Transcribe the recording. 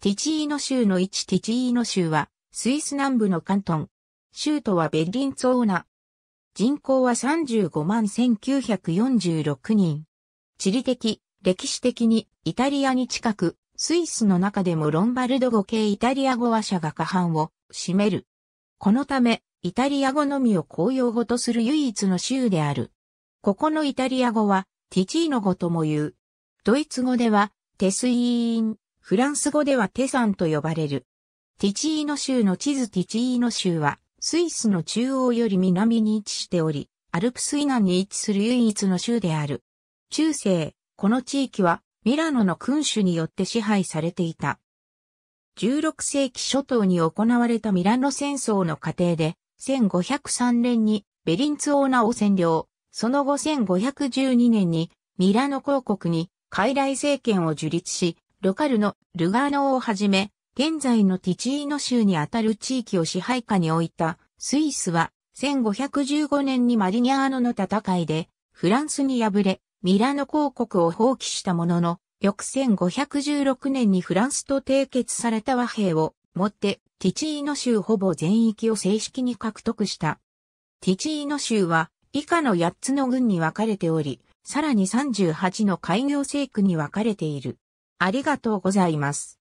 ティチーノ州の一ティチーノ州は、スイス南部のカントン。州都はベリンツオーナ。人口は35万1946人。地理的、歴史的にイタリアに近く、スイスの中でもロンバルド語系イタリア語話者が過半を占める。このため、イタリア語のみを公用語とする唯一の州である。ここのイタリア語は、ティチーノ語とも言う。ドイツ語では、テスイーンフランス語ではテサンと呼ばれる。ティチーノ州の地図ティチーノ州は、スイスの中央より南に位置しており、アルプス以南に位置する唯一の州である。中世、この地域はミラノの君主によって支配されていた。16世紀初頭に行われたミラノ戦争の過程で、1503年にベリンツオーナを占領、その後1512年にミラノ公国に傀儡政権を樹立し、ロカルのルガーノをはじめ、現在のティチーノ州にあたる地域を支配下に置いたスイスは、1515年にマリニャーノの戦いで、フランスに敗れ、ミラノ公国を放棄したものの、翌1516年にフランスと締結された和平をもって、ティチーノ州ほぼ全域を正式に獲得した。ティチーノ州は、以下の8つの軍に分かれており、さらに38の海洋政区に分かれている。ありがとうございます。